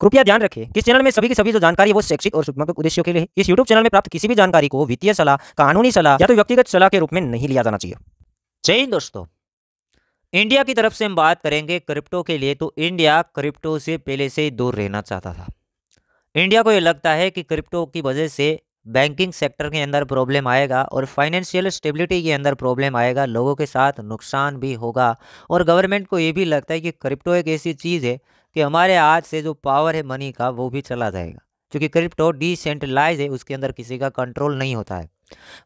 कृपया ध्यान रखें कि चैनल में सभी की सभी जो जानकारी है वो शैक्षिक और शुभात्मक उद्देश्यों के लिए इस यूट्यूब चैनल में प्राप्त किसी भी जानकारी को वित्तीय सलाह कानूनी सलाह या तो व्यक्तिगत सलाह के रूप में नहीं लिया जाना चाहिए जय हिंद दोस्तों इंडिया की तरफ से हम बात करेंगे क्रिप्टो के लिए तो इंडिया क्रिप्टो से पहले से दूर रहना चाहता था इंडिया को ये लगता है कि क्रिप्टो की वजह से बैंकिंग सेक्टर के अंदर प्रॉब्लम आएगा और फाइनेंशियल स्टेबिलिटी के अंदर प्रॉब्लम आएगा लोगों के साथ नुकसान भी होगा और गवर्नमेंट को ये भी लगता है कि क्रिप्टो एक ऐसी चीज़ है कि हमारे हाथ से जो पावर है मनी का वो भी चला जाएगा क्योंकि क्रिप्टो डिसेंट्रलाइज है उसके अंदर किसी का कंट्रोल नहीं होता है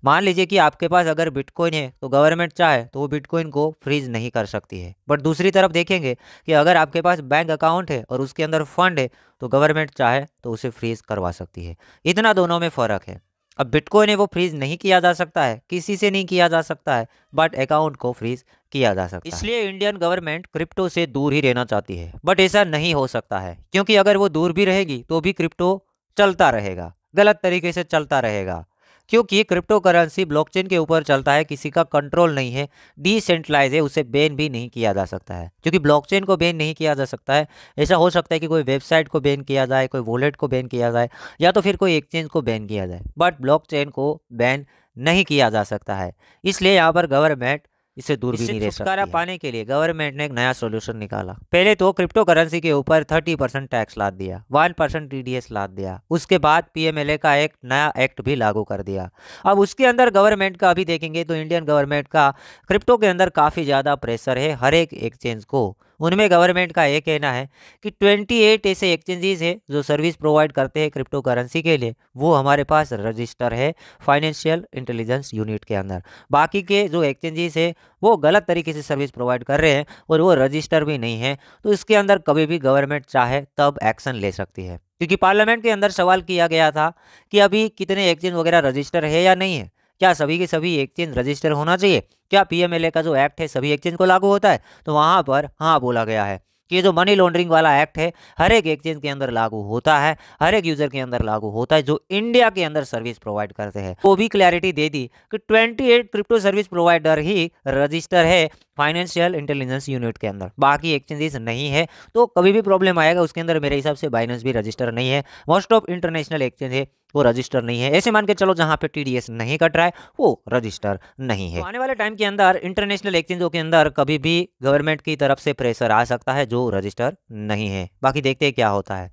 मान लीजिए कि आपके पास अगर बिटकॉइन है तो गवर्नमेंट चाहे तो वो बिटकॉइन को फ्रीज नहीं कर सकती है बट दूसरी तरफ देखेंगे कि अगर आपके पास बैंक अकाउंट है और उसके अंदर फंड है तो गवर्नमेंट चाहे तो उसे फ्रीज करवा सकती है इतना दोनों में फ़र्क है अब बिटकॉइन है वो फ्रीज नहीं किया जा सकता है किसी से नहीं किया जा सकता है बट अकाउंट को फ्रीज किया जा सकता है इसलिए इंडियन गवर्नमेंट क्रिप्टो से दूर ही रहना चाहती है बट ऐसा नहीं हो सकता है क्योंकि अगर वो दूर भी रहेगी तो भी क्रिप्टो चलता रहेगा गलत तरीके से चलता रहेगा क्योंकि क्रिप्टो करेंसी ब्लॉकचेन के ऊपर चलता है किसी का कंट्रोल नहीं है डिसेंट्रलाइज है उसे बैन भी नहीं किया जा सकता है क्योंकि ब्लॉकचेन को बैन नहीं किया जा सकता है ऐसा हो सकता है कि कोई वेबसाइट को बैन किया जाए कोई वॉलेट को बैन किया जाए या तो फिर कोई एक्सचेंज को बैन किया जाए बट ब्लॉक को बैन नहीं किया जा सकता है इसलिए यहाँ पर गवर्नमेंट इसे दूर भी नहीं रह छुटकारा पाने के लिए गवर्नमेंट ने एक नया सोल्यूशन निकाला पहले तो क्रिप्टो करेंसी के ऊपर थर्टी परसेंट टैक्स लाद दिया वन परसेंट टी लाद दिया उसके बाद पीएमएलए का एक नया एक्ट भी लागू कर दिया अब उसके अंदर गवर्नमेंट का अभी देखेंगे तो इंडियन गवर्नमेंट का क्रिप्टो के अंदर काफ़ी ज़्यादा प्रेशर है हर एक एक्सचेंज को उनमें गवर्नमेंट का ये कहना है कि 28 ऐसे एक्सचेंजेस है जो सर्विस प्रोवाइड करते हैं क्रिप्टो करेंसी के लिए वो हमारे पास रजिस्टर है फाइनेंशियल इंटेलिजेंस यूनिट के अंदर बाकी के जो एक्सचेंजेस है वो गलत तरीके से सर्विस प्रोवाइड कर रहे हैं और वो रजिस्टर भी नहीं है तो इसके अंदर कभी भी गवर्नमेंट चाहे तब एक्शन ले सकती है क्योंकि पार्लियामेंट के अंदर सवाल किया गया था कि अभी कितने एक्सचेंज वगैरह रजिस्टर है या नहीं है क्या सभी के सभी एक्सचेंज रजिस्टर होना चाहिए क्या पीएमएलए का जो एक्ट है सभी एक्सचेंज को लागू होता है तो वहाँ पर हाँ बोला गया है कि जो मनी लॉन्ड्रिंग वाला एक्ट है हर एक एक्सचेंज के अंदर लागू होता है हर एक यूजर के अंदर लागू होता है जो इंडिया के अंदर सर्विस प्रोवाइड करते हैं वो भी क्लैरिटी दे दी कि 28 क्रिप्टो सर्विस प्रोवाइडर ही रजिस्टर है फाइनेंशियल इंटेलिजेंस यूनिट के अंदर बाकी एक्सचेंजेस नहीं है तो कभी भी प्रॉब्लम आएगा उसके अंदर मेरे हिसाब से बाइनेंस भी रजिस्टर नहीं है मोस्ट ऑफ इंटरनेशनल एक्सचेंज है वो रजिस्टर नहीं है ऐसे मान के चलो जहाँ पे टीडीएस नहीं कट रहा है वो रजिस्टर नहीं है तो आने वाले टाइम के अंदर इंटरनेशनल एक्सचेंजों के अंदर कभी भी गवर्नमेंट की तरफ से प्रेशर आ सकता है जो रजिस्टर नहीं है बाकी देखते हैं क्या होता है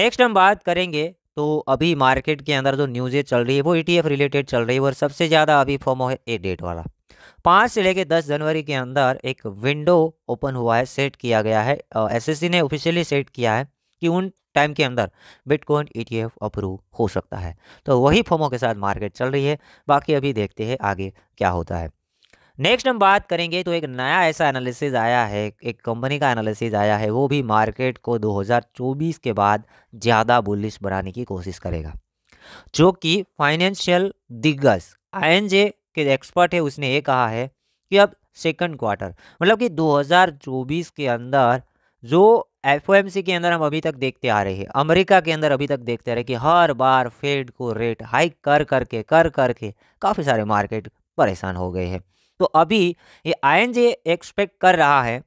नेक्स्ट हम बात करेंगे तो अभी मार्केट के अंदर जो न्यूज़ें चल रही है वो ईटीएफ e रिलेटेड चल रही है और सबसे ज़्यादा अभी फॉर्म है ए डेट वाला पाँच से लेकर दस जनवरी के अंदर एक विंडो ओपन हुआ है सेट किया गया है एसएससी ने ऑफिशियली सेट किया है कि उन टाइम के अंदर बिटकॉइन ईटीएफ अप्रूव हो सकता है तो वही फॉर्मों के साथ मार्केट चल रही है बाकी अभी देखते हैं आगे क्या होता है नेक्स्ट हम बात करेंगे तो एक नया ऐसा एनालिसिस आया है एक कंपनी का एनालिसिस आया है वो भी मार्केट को 2024 के बाद ज़्यादा बुलिश बनाने की कोशिश करेगा जो कि फाइनेंशियल दिग्गज आई के एक्सपर्ट है उसने ये कहा है कि अब सेकंड क्वार्टर मतलब कि 2024 के अंदर जो एफ के अंदर हम अभी तक देखते आ रहे हैं अमेरिका के अंदर अभी तक देखते आ रहे कि हर बार फेड को रेट हाइक कर करके कर करके काफ़ी सारे मार्केट परेशान हो गए हैं तो अभी ये आई एक्सपेक्ट कर रहा है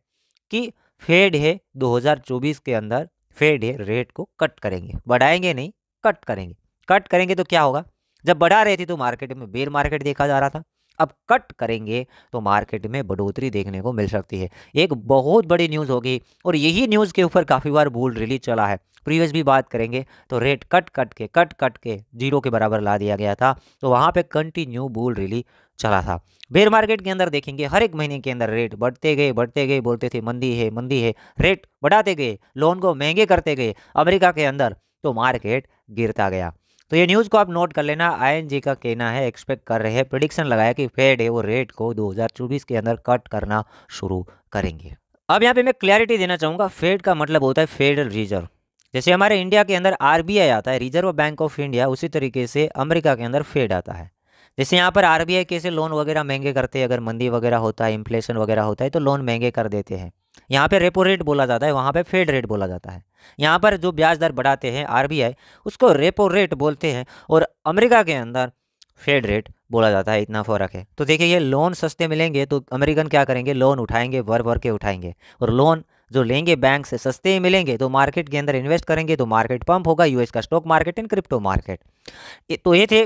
कि फेड है 2024 के अंदर फेड है रेट को कट करेंगे बढ़ाएंगे नहीं कट करेंगे कट करेंगे तो क्या होगा जब बढ़ा रही थी तो मार्केट में बेर मार्केट देखा जा रहा था अब कट करेंगे तो मार्केट में बढ़ोतरी देखने को मिल सकती है एक बहुत बड़ी न्यूज़ होगी और यही न्यूज़ के ऊपर काफ़ी बार बोल रिलीज चला है प्रीवियस भी बात करेंगे तो रेट कट कट के कट कट के जीरो के बराबर ला दिया गया था तो वहाँ पे कंटिन्यू बोल रिली चला था बेयर मार्केट के अंदर देखेंगे हर एक महीने के अंदर रेट बढ़ते गए बढ़ते गए बोलते थे मंदी है मंदी है रेट बढ़ाते गए लोन को महंगे करते गए अमेरिका के अंदर तो मार्केट गिरता गया तो ये न्यूज़ को आप नोट कर लेना आईएनजी का कहना है एक्सपेक्ट कर रहे हैं प्रिडिक्शन लगाया कि फेड है वो रेट को 2024 के अंदर कट करना शुरू करेंगे अब यहाँ पे मैं क्लैरिटी देना चाहूँगा फेड का मतलब होता है फेडरल रिजर्व जैसे हमारे इंडिया के अंदर आर आता है रिजर्व बैंक ऑफ इंडिया उसी तरीके से अमेरिका के अंदर फेड आता है जैसे यहाँ पर आर कैसे लोन वगैरह महंगे करते हैं अगर मंदी वगैरह होता है इन्फ्लेशन वगैरह होता है तो लोन महंगे कर देते हैं यहाँ पे रेपो रेट बोला जाता है वहाँ पे फेड रेट बोला जाता है यहाँ पर जो ब्याज दर बढ़ाते हैं आरबीआई उसको रेपो रेट बोलते हैं और अमेरिका के अंदर फेड रेट बोला जाता है इतना फ़र्क है तो देखिए ये लोन सस्ते मिलेंगे तो अमेरिकन क्या करेंगे लोन उठाएंगे भर भर के उठाएंगे और लोन जो लेंगे बैंक से सस्ते ही मिलेंगे तो मार्केट के अंदर इन्वेस्ट करेंगे तो मार्केट पंप होगा यूएस का stock market and crypto market तो ये थे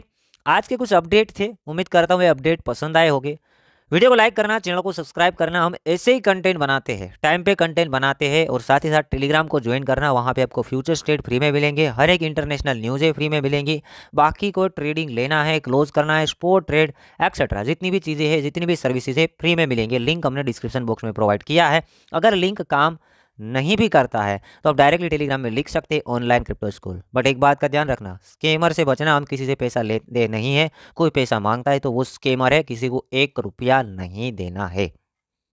आज के कुछ अपडेट थे उम्मीद करता हूँ ये अपडेट पसंद आए होंगे वीडियो को लाइक करना चैनल को सब्सक्राइब करना हम ऐसे ही कंटेंट बनाते हैं टाइम पे कंटेंट बनाते हैं और साथ ही साथ टेलीग्राम को ज्वाइन करना वहाँ पे आपको फ्यूचर स्टेट फ्री में मिलेंगे हर एक इंटरनेशनल न्यूज़ें फ्री में मिलेंगी बाकी को ट्रेडिंग लेना है क्लोज करना है स्पोर्ट ट्रेड एक्सेट्रा जितनी भी चीज़ें हैं जितनी भी सर्विसेज है फ्री में मिलेंगे लिंक हमने डिस्क्रिप्शन बॉक्स में प्रोवाइड किया है अगर लिंक काम नहीं भी करता है तो आप डायरेक्टली टेलीग्राम में लिख सकते हैं ऑनलाइन क्रिप्टो स्कूल बट एक बात का ध्यान रखना स्केमर से बचना हम किसी से पैसा दे नहीं है कोई पैसा मांगता है तो वो स्केमर है किसी को एक रुपया नहीं देना है